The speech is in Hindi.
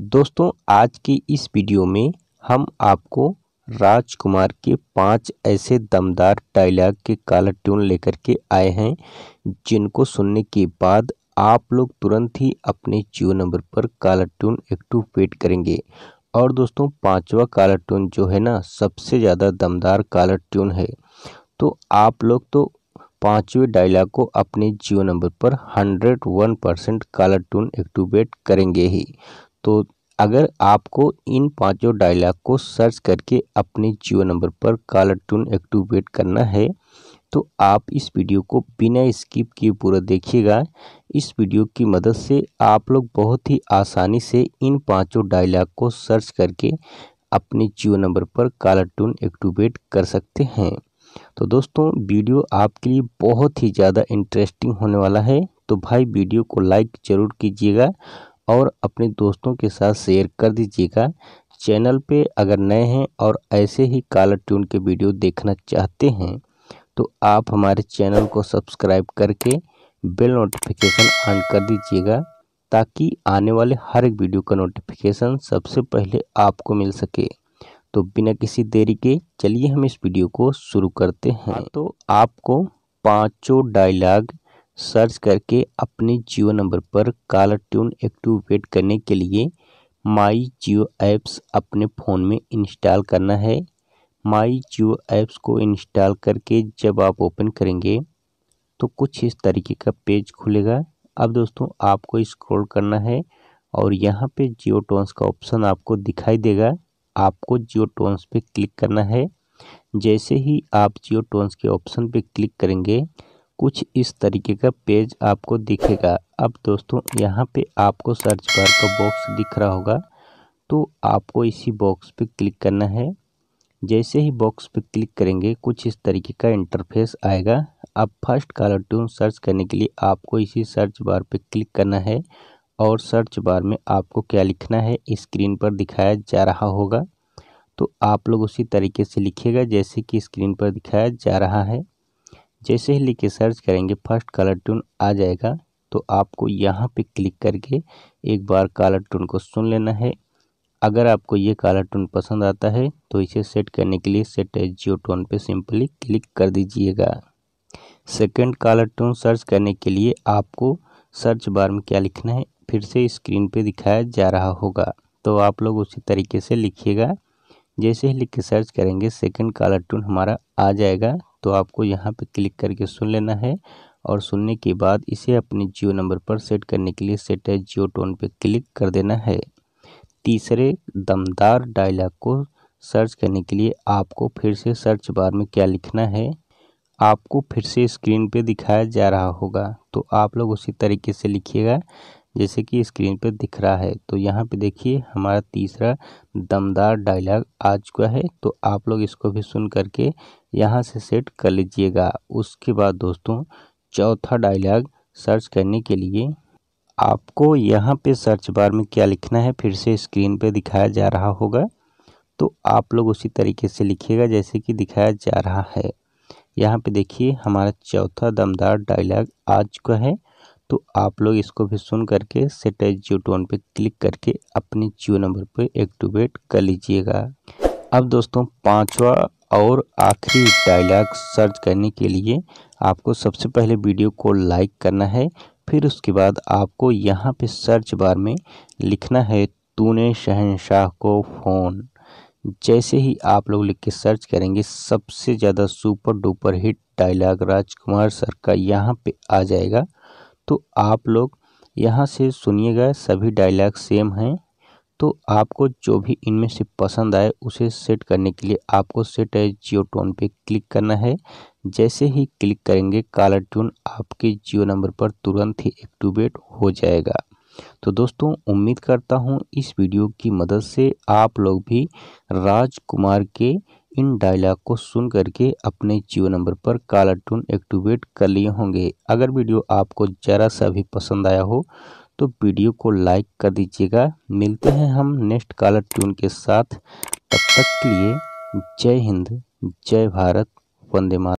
दोस्तों आज की इस वीडियो में हम आपको राजकुमार के पांच ऐसे दमदार डायलॉग के काला ट्यून लेकर के आए हैं जिनको सुनने के बाद आप लोग तुरंत ही अपने जियो नंबर पर काला ट्यून एक्टिवेट करेंगे और दोस्तों पांचवा काला ट्यून जो है ना सबसे ज़्यादा दमदार काला ट्यून है तो आप लोग तो पांचवे डायलॉग को अपने जियो नंबर पर hundred one percent caller tune activate करेंगे ही तो अगर आपको इन पांचों डायलॉग को सर्च करके अपने जियो नंबर पर कॉलर टून एक्टिवेट करना है तो आप इस वीडियो को बिना स्किप किए पूरा देखिएगा इस वीडियो की मदद से आप लोग बहुत ही आसानी से इन पांचों डायलॉग को सर्च करके अपने जियो नंबर पर कॉलर टून एक्टिवेट कर सकते हैं तो दोस्तों वीडियो आपके लिए बहुत ही ज़्यादा इंटरेस्टिंग होने वाला है तो भाई वीडियो को लाइक ज़रूर कीजिएगा और अपने दोस्तों के साथ शेयर कर दीजिएगा चैनल पे अगर नए हैं और ऐसे ही काला ट्यून के वीडियो देखना चाहते हैं तो आप हमारे चैनल को सब्सक्राइब करके बेल नोटिफिकेशन ऑन कर दीजिएगा ताकि आने वाले हर एक वीडियो का नोटिफिकेशन सबसे पहले आपको मिल सके तो बिना किसी देरी के चलिए हम इस वीडियो को शुरू करते हैं हाँ, तो आपको पांचों डायलाग सर्च करके अपने जियो नंबर पर कॉलर ट्यून एक्टिवेट करने के लिए माई जियो ऐप्स अपने फ़ोन में इंस्टॉल करना है माई जियो ऐप्स को इंस्टॉल करके जब आप ओपन करेंगे तो कुछ इस तरीके का पेज खुलेगा अब दोस्तों आपको स्क्रॉल करना है और यहाँ पे जियो टोन्स का ऑप्शन आपको दिखाई देगा आपको जियो टोन्स पर क्लिक करना है जैसे ही आप जियो टोन्स के ऑप्शन पर क्लिक करेंगे कुछ इस तरीके का पेज आपको दिखेगा अब दोस्तों यहाँ पे आपको सर्च बार का बॉक्स दिख रहा होगा तो आपको इसी बॉक्स पे क्लिक करना है जैसे ही बॉक्स पे क्लिक करेंगे कुछ इस तरीके का इंटरफेस आएगा अब फर्स्ट कलर ट्यून सर्च करने के लिए आपको इसी सर्च बार पे क्लिक करना है और सर्च बार में आपको क्या लिखना है स्क्रीन पर दिखाया जा रहा होगा तो आप लोग उसी तरीके से लिखिएगा जैसे कि स्क्रीन पर दिखाया जा रहा है जैसे ही लिख के सर्च करेंगे फर्स्ट कलर ट्यून आ जाएगा तो आपको यहाँ पे क्लिक करके एक बार कलर ट्यून को सुन लेना है अगर आपको ये कलर टून पसंद आता है तो इसे सेट करने के लिए सेट एच जियो टोन पर सिंपली क्लिक कर दीजिएगा सेकेंड कलर टून सर्च करने के लिए आपको सर्च बार में क्या लिखना है फिर से स्क्रीन पे दिखाया जा रहा होगा तो आप लोग उसी तरीके से लिखिएगा जैसे ही लिख के सर्च करेंगे सेकंड कलर टून हमारा आ जाएगा तो आपको यहाँ पे क्लिक करके सुन लेना है और सुनने के बाद इसे अपने जियो नंबर पर सेट करने के लिए सेट है जियो टोन पर क्लिक कर देना है तीसरे दमदार डायलॉग को सर्च करने के लिए आपको फिर से सर्च बार में क्या लिखना है आपको फिर से स्क्रीन पे दिखाया जा रहा होगा तो आप लोग उसी तरीके से लिखिएगा जैसे कि स्क्रीन पर दिख रहा है तो यहाँ पे देखिए हमारा तीसरा दमदार डायलॉग आ चुका है तो आप लोग इसको भी सुन करके यहाँ से सेट कर लीजिएगा उसके बाद दोस्तों चौथा डायलॉग सर्च करने के लिए आपको यहाँ पे सर्च बार में क्या लिखना है फिर से स्क्रीन पर दिखाया जा रहा होगा तो आप लोग उसी तरीके से लिखिएगा जैसे कि दिखाया जा रहा है यहाँ पे देखिए हमारा चौथा दमदार डायलॉग आ चुका है तो आप लोग इसको भी सुन करके सेटेज जियो टोन पर क्लिक करके अपने जियो नंबर पर एक्टिवेट कर लीजिएगा अब दोस्तों पांचवा और आखिरी डायलॉग सर्च करने के लिए आपको सबसे पहले वीडियो को लाइक करना है फिर उसके बाद आपको यहाँ पे सर्च बार में लिखना है तूने शहनशाह को फ़ोन जैसे ही आप लोग लिख के सर्च करेंगे सबसे ज़्यादा super duper hit dialogue Rajkumar sir का यहाँ पे आ जाएगा तो आप लोग यहाँ से सुनिएगा सभी डायलॉग सेम हैं तो आपको जो भी इनमें से पसंद आए उसे सेट करने के लिए आपको सेट है जियो टोन पर क्लिक करना है जैसे ही क्लिक करेंगे काला ट्यून आपके जियो नंबर पर तुरंत ही एक्टिवेट हो जाएगा तो दोस्तों उम्मीद करता हूँ इस वीडियो की मदद से आप लोग भी राजकुमार के इन डायलॉग को सुन करके अपने जियो नंबर पर काला टून एक्टिवेट कर लिए होंगे अगर वीडियो आपको ज़रा सा भी पसंद आया हो तो वीडियो को लाइक कर दीजिएगा मिलते हैं हम नेक्स्ट काला टून के साथ तब तक के लिए जय हिंद जय भारत वंदे मातरम